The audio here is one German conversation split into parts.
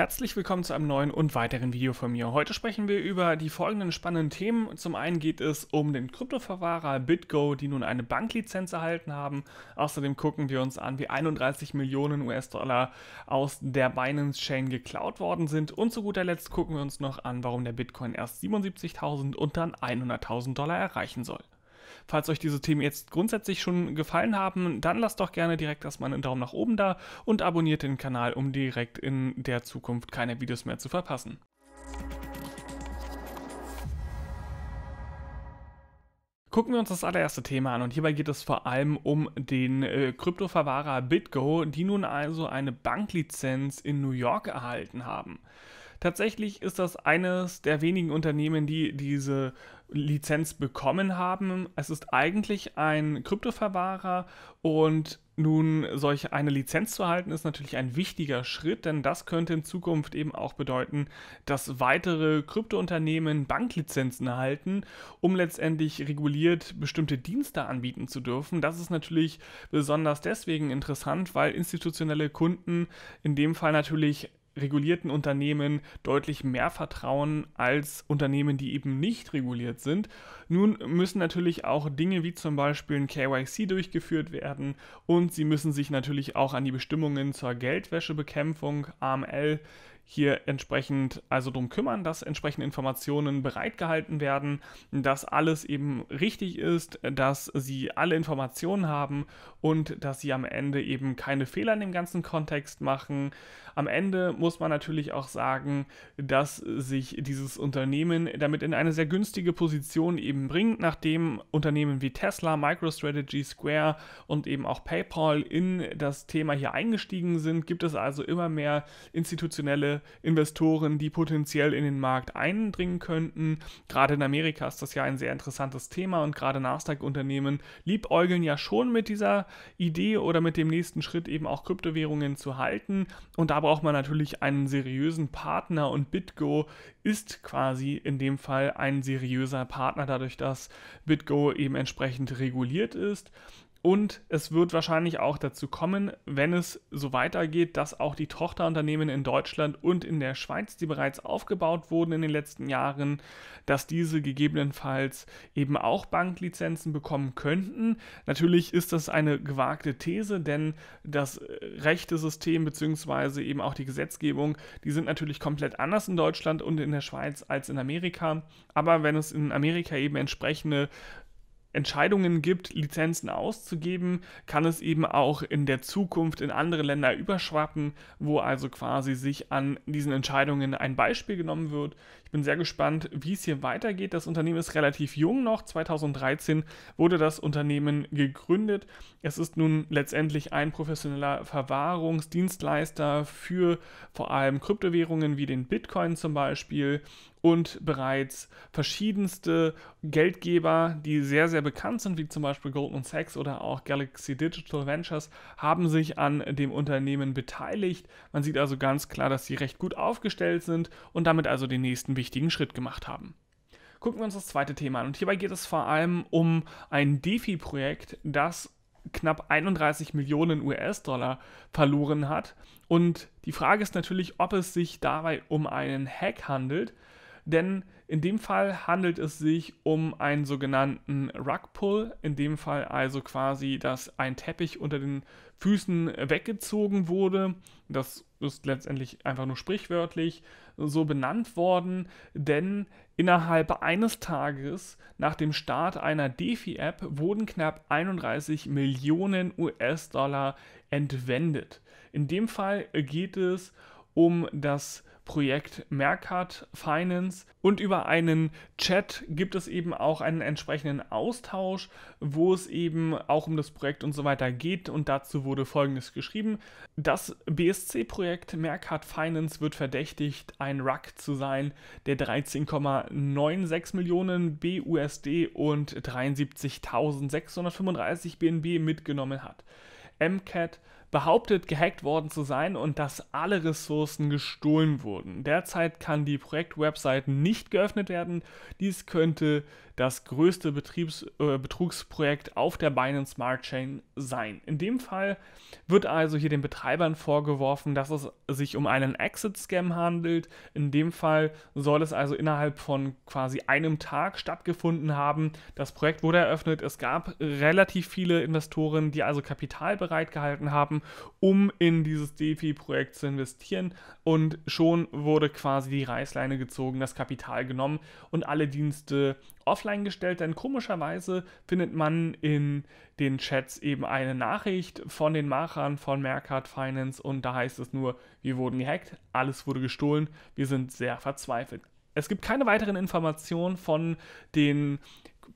Herzlich willkommen zu einem neuen und weiteren Video von mir. Heute sprechen wir über die folgenden spannenden Themen. Zum einen geht es um den Kryptoverwahrer BitGo, die nun eine Banklizenz erhalten haben. Außerdem gucken wir uns an, wie 31 Millionen US-Dollar aus der Binance-Chain geklaut worden sind. Und zu guter Letzt gucken wir uns noch an, warum der Bitcoin erst 77.000 und dann 100.000 Dollar erreichen soll. Falls euch diese Themen jetzt grundsätzlich schon gefallen haben, dann lasst doch gerne direkt erstmal einen Daumen nach oben da und abonniert den Kanal, um direkt in der Zukunft keine Videos mehr zu verpassen. Gucken wir uns das allererste Thema an und hierbei geht es vor allem um den äh, Kryptoverwahrer BitGo, die nun also eine Banklizenz in New York erhalten haben. Tatsächlich ist das eines der wenigen Unternehmen, die diese Lizenz bekommen haben. Es ist eigentlich ein Kryptoverwahrer und nun, solch eine Lizenz zu halten, ist natürlich ein wichtiger Schritt, denn das könnte in Zukunft eben auch bedeuten, dass weitere Kryptounternehmen Banklizenzen erhalten, um letztendlich reguliert bestimmte Dienste anbieten zu dürfen. Das ist natürlich besonders deswegen interessant, weil institutionelle Kunden in dem Fall natürlich regulierten Unternehmen deutlich mehr vertrauen als Unternehmen, die eben nicht reguliert sind. Nun müssen natürlich auch Dinge wie zum Beispiel ein KYC durchgeführt werden und sie müssen sich natürlich auch an die Bestimmungen zur Geldwäschebekämpfung AML hier entsprechend also darum kümmern, dass entsprechende Informationen bereitgehalten werden, dass alles eben richtig ist, dass sie alle Informationen haben und dass sie am Ende eben keine Fehler in dem ganzen Kontext machen. Am Ende muss man natürlich auch sagen, dass sich dieses Unternehmen damit in eine sehr günstige Position eben bringt, nachdem Unternehmen wie Tesla, MicroStrategy, Square und eben auch PayPal in das Thema hier eingestiegen sind, gibt es also immer mehr institutionelle Investoren, die potenziell in den Markt eindringen könnten. Gerade in Amerika ist das ja ein sehr interessantes Thema und gerade Nasdaq-Unternehmen liebäugeln ja schon mit dieser Idee oder mit dem nächsten Schritt eben auch Kryptowährungen zu halten. Und da braucht man natürlich einen seriösen Partner und BitGo ist quasi in dem Fall ein seriöser Partner, dadurch, dass BitGo eben entsprechend reguliert ist. Und es wird wahrscheinlich auch dazu kommen, wenn es so weitergeht, dass auch die Tochterunternehmen in Deutschland und in der Schweiz, die bereits aufgebaut wurden in den letzten Jahren, dass diese gegebenenfalls eben auch Banklizenzen bekommen könnten. Natürlich ist das eine gewagte These, denn das Rechtesystem bzw. eben auch die Gesetzgebung, die sind natürlich komplett anders in Deutschland und in der Schweiz als in Amerika. Aber wenn es in Amerika eben entsprechende Entscheidungen gibt, Lizenzen auszugeben, kann es eben auch in der Zukunft in andere Länder überschwappen, wo also quasi sich an diesen Entscheidungen ein Beispiel genommen wird. Ich ich bin sehr gespannt, wie es hier weitergeht. Das Unternehmen ist relativ jung noch. 2013 wurde das Unternehmen gegründet. Es ist nun letztendlich ein professioneller Verwahrungsdienstleister für vor allem Kryptowährungen wie den Bitcoin zum Beispiel und bereits verschiedenste Geldgeber, die sehr, sehr bekannt sind, wie zum Beispiel Goldman Sachs oder auch Galaxy Digital Ventures, haben sich an dem Unternehmen beteiligt. Man sieht also ganz klar, dass sie recht gut aufgestellt sind und damit also den nächsten Weg wichtigen Schritt gemacht haben. Gucken wir uns das zweite Thema an. Und hierbei geht es vor allem um ein DeFi-Projekt, das knapp 31 Millionen US-Dollar verloren hat. Und die Frage ist natürlich, ob es sich dabei um einen Hack handelt denn in dem Fall handelt es sich um einen sogenannten Rug Pull, in dem Fall also quasi, dass ein Teppich unter den Füßen weggezogen wurde. Das ist letztendlich einfach nur sprichwörtlich so benannt worden, denn innerhalb eines Tages nach dem Start einer DeFi-App wurden knapp 31 Millionen US-Dollar entwendet. In dem Fall geht es um das Projekt Mercat Finance. Und über einen Chat gibt es eben auch einen entsprechenden Austausch, wo es eben auch um das Projekt und so weiter geht. Und dazu wurde Folgendes geschrieben. Das BSC-Projekt Mercat Finance wird verdächtigt, ein Rack zu sein, der 13,96 Millionen BUSD und 73.635 BNB mitgenommen hat. MCAT behauptet gehackt worden zu sein und dass alle Ressourcen gestohlen wurden. Derzeit kann die Projektwebsite nicht geöffnet werden. Dies könnte das größte Betriebs äh, Betrugsprojekt auf der Binance Smart Chain sein. In dem Fall wird also hier den Betreibern vorgeworfen, dass es sich um einen Exit-Scam handelt. In dem Fall soll es also innerhalb von quasi einem Tag stattgefunden haben. Das Projekt wurde eröffnet. Es gab relativ viele Investoren, die also Kapital bereitgehalten haben, um in dieses DeFi-Projekt zu investieren. Und schon wurde quasi die Reißleine gezogen, das Kapital genommen und alle Dienste offline offline gestellt, denn komischerweise findet man in den Chats eben eine Nachricht von den Machern von Mercard Finance und da heißt es nur, wir wurden gehackt, alles wurde gestohlen, wir sind sehr verzweifelt. Es gibt keine weiteren Informationen von den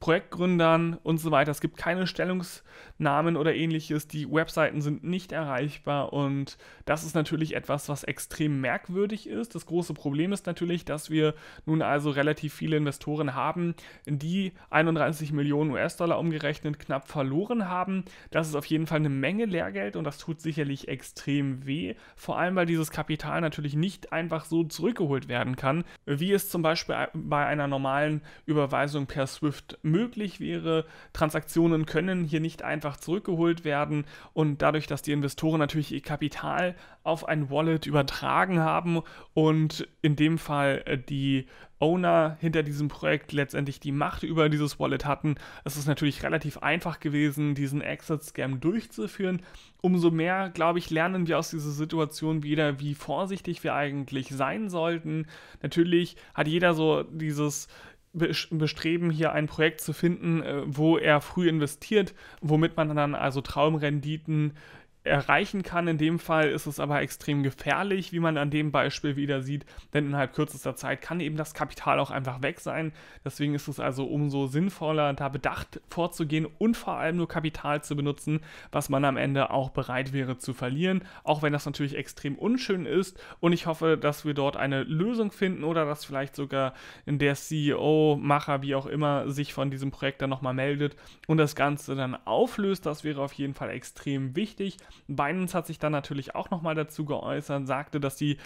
Projektgründern und so weiter. Es gibt keine Stellungsnamen oder ähnliches. Die Webseiten sind nicht erreichbar und das ist natürlich etwas, was extrem merkwürdig ist. Das große Problem ist natürlich, dass wir nun also relativ viele Investoren haben, die 31 Millionen US-Dollar umgerechnet knapp verloren haben. Das ist auf jeden Fall eine Menge Lehrgeld und das tut sicherlich extrem weh, vor allem weil dieses Kapital natürlich nicht einfach so zurückgeholt werden kann, wie es zum Beispiel bei einer normalen Überweisung per SWIFT möglich wäre. Transaktionen können hier nicht einfach zurückgeholt werden und dadurch, dass die Investoren natürlich ihr Kapital auf ein Wallet übertragen haben und in dem Fall äh, die Owner hinter diesem Projekt letztendlich die Macht über dieses Wallet hatten. Es ist natürlich relativ einfach gewesen, diesen Exit-Scam durchzuführen. Umso mehr, glaube ich, lernen wir aus dieser Situation wieder, wie vorsichtig wir eigentlich sein sollten. Natürlich hat jeder so dieses Bestreben, hier ein Projekt zu finden, äh, wo er früh investiert, womit man dann also Traumrenditen erreichen kann. In dem Fall ist es aber extrem gefährlich, wie man an dem Beispiel wieder sieht, denn innerhalb kürzester Zeit kann eben das Kapital auch einfach weg sein. Deswegen ist es also umso sinnvoller, da bedacht vorzugehen und vor allem nur Kapital zu benutzen, was man am Ende auch bereit wäre zu verlieren, auch wenn das natürlich extrem unschön ist. Und ich hoffe, dass wir dort eine Lösung finden oder dass vielleicht sogar der CEO, Macher, wie auch immer, sich von diesem Projekt dann nochmal meldet und das Ganze dann auflöst. Das wäre auf jeden Fall extrem wichtig. Binance hat sich dann natürlich auch nochmal dazu geäußert, sagte, dass sie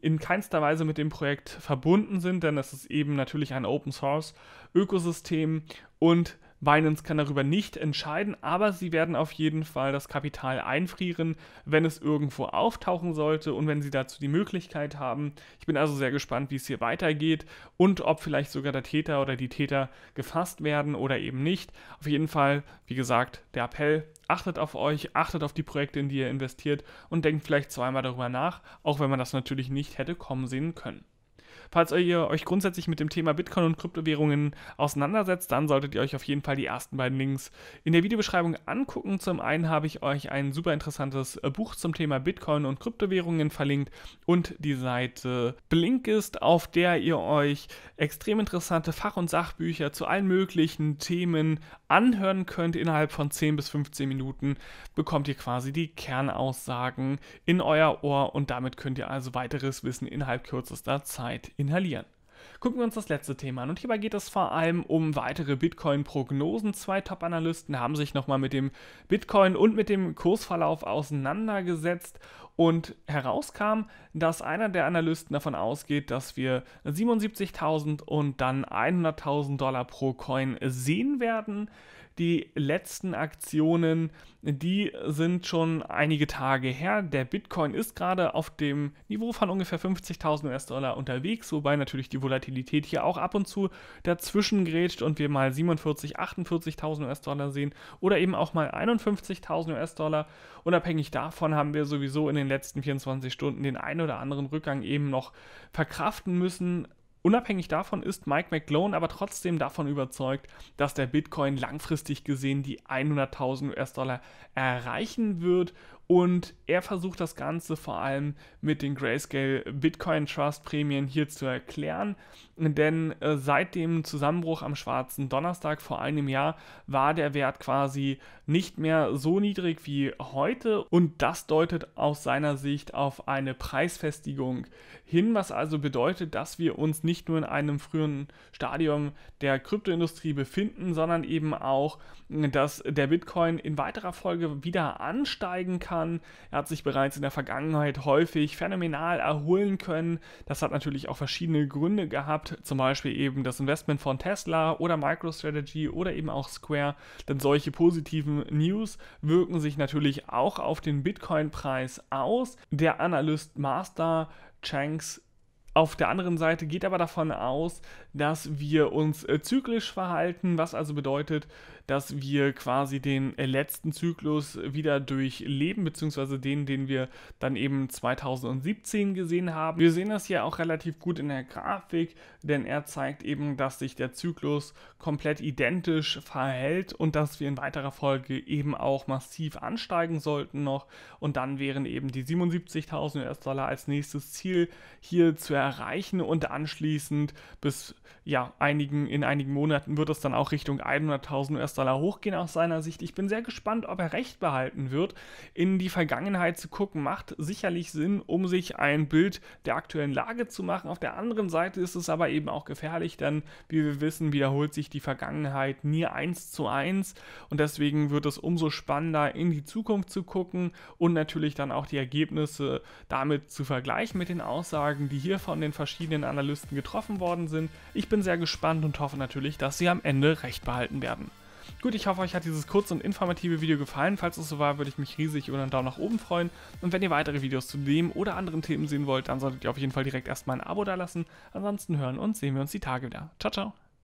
in keinster Weise mit dem Projekt verbunden sind, denn es ist eben natürlich ein Open Source Ökosystem und Binance kann darüber nicht entscheiden, aber sie werden auf jeden Fall das Kapital einfrieren, wenn es irgendwo auftauchen sollte und wenn sie dazu die Möglichkeit haben. Ich bin also sehr gespannt, wie es hier weitergeht und ob vielleicht sogar der Täter oder die Täter gefasst werden oder eben nicht. Auf jeden Fall, wie gesagt, der Appell, achtet auf euch, achtet auf die Projekte, in die ihr investiert und denkt vielleicht zweimal darüber nach, auch wenn man das natürlich nicht hätte kommen sehen können. Falls ihr euch grundsätzlich mit dem Thema Bitcoin und Kryptowährungen auseinandersetzt, dann solltet ihr euch auf jeden Fall die ersten beiden Links in der Videobeschreibung angucken. Zum einen habe ich euch ein super interessantes äh, Buch zum Thema Bitcoin und Kryptowährungen verlinkt und die Seite Blinkist, auf der ihr euch extrem interessante Fach- und Sachbücher zu allen möglichen Themen anhören könnt. Innerhalb von 10 bis 15 Minuten bekommt ihr quasi die Kernaussagen in euer Ohr und damit könnt ihr also weiteres Wissen innerhalb kürzester Zeit inhalieren. Gucken wir uns das letzte Thema an und hierbei geht es vor allem um weitere Bitcoin-Prognosen. Zwei Top-Analysten haben sich nochmal mit dem Bitcoin und mit dem Kursverlauf auseinandergesetzt und herauskam, dass einer der Analysten davon ausgeht, dass wir 77.000 und dann 100.000 Dollar pro Coin sehen werden. Die letzten Aktionen, die sind schon einige Tage her. Der Bitcoin ist gerade auf dem Niveau von ungefähr 50.000 US-Dollar unterwegs, wobei natürlich die Volatilität hier auch ab und zu dazwischen grätscht und wir mal 47, 48.000 US-Dollar sehen oder eben auch mal 51.000 US-Dollar. Unabhängig davon haben wir sowieso in den den letzten 24 Stunden den ein oder anderen Rückgang eben noch verkraften müssen. Unabhängig davon ist Mike McClone aber trotzdem davon überzeugt, dass der Bitcoin langfristig gesehen die 100.000 US-Dollar erreichen wird und er versucht das Ganze vor allem mit den Grayscale Bitcoin Trust Prämien hier zu erklären. Denn äh, seit dem Zusammenbruch am schwarzen Donnerstag vor einem Jahr war der Wert quasi nicht mehr so niedrig wie heute. Und das deutet aus seiner Sicht auf eine Preisfestigung hin, was also bedeutet, dass wir uns nicht nur in einem frühen Stadium der Kryptoindustrie befinden, sondern eben auch, dass der Bitcoin in weiterer Folge wieder ansteigen kann kann. Er hat sich bereits in der Vergangenheit häufig phänomenal erholen können. Das hat natürlich auch verschiedene Gründe gehabt, zum Beispiel eben das Investment von Tesla oder MicroStrategy oder eben auch Square. Denn solche positiven News wirken sich natürlich auch auf den Bitcoin-Preis aus. Der Analyst Master Chanks auf der anderen Seite geht aber davon aus, dass wir uns äh, zyklisch verhalten, was also bedeutet, dass wir quasi den äh, letzten Zyklus wieder durchleben, beziehungsweise den, den wir dann eben 2017 gesehen haben. Wir sehen das hier auch relativ gut in der Grafik, denn er zeigt eben, dass sich der Zyklus komplett identisch verhält und dass wir in weiterer Folge eben auch massiv ansteigen sollten noch. Und dann wären eben die 77.000 US-Dollar als nächstes Ziel hier zu erreichen erreichen und anschließend bis ja, einigen, in einigen Monaten wird es dann auch Richtung 100.000 US-Dollar hochgehen aus seiner Sicht. Ich bin sehr gespannt, ob er recht behalten wird. In die Vergangenheit zu gucken macht sicherlich Sinn, um sich ein Bild der aktuellen Lage zu machen. Auf der anderen Seite ist es aber eben auch gefährlich, denn wie wir wissen, wiederholt sich die Vergangenheit nie eins zu eins und deswegen wird es umso spannender, in die Zukunft zu gucken und natürlich dann auch die Ergebnisse damit zu vergleichen mit den Aussagen, die hier von von den verschiedenen Analysten getroffen worden sind. Ich bin sehr gespannt und hoffe natürlich, dass sie am Ende recht behalten werden. Gut, ich hoffe, euch hat dieses kurze und informative Video gefallen. Falls es so war, würde ich mich riesig über einen Daumen nach oben freuen. Und wenn ihr weitere Videos zu dem oder anderen Themen sehen wollt, dann solltet ihr auf jeden Fall direkt erstmal ein Abo dalassen. Ansonsten hören und sehen wir uns die Tage wieder. Ciao, ciao!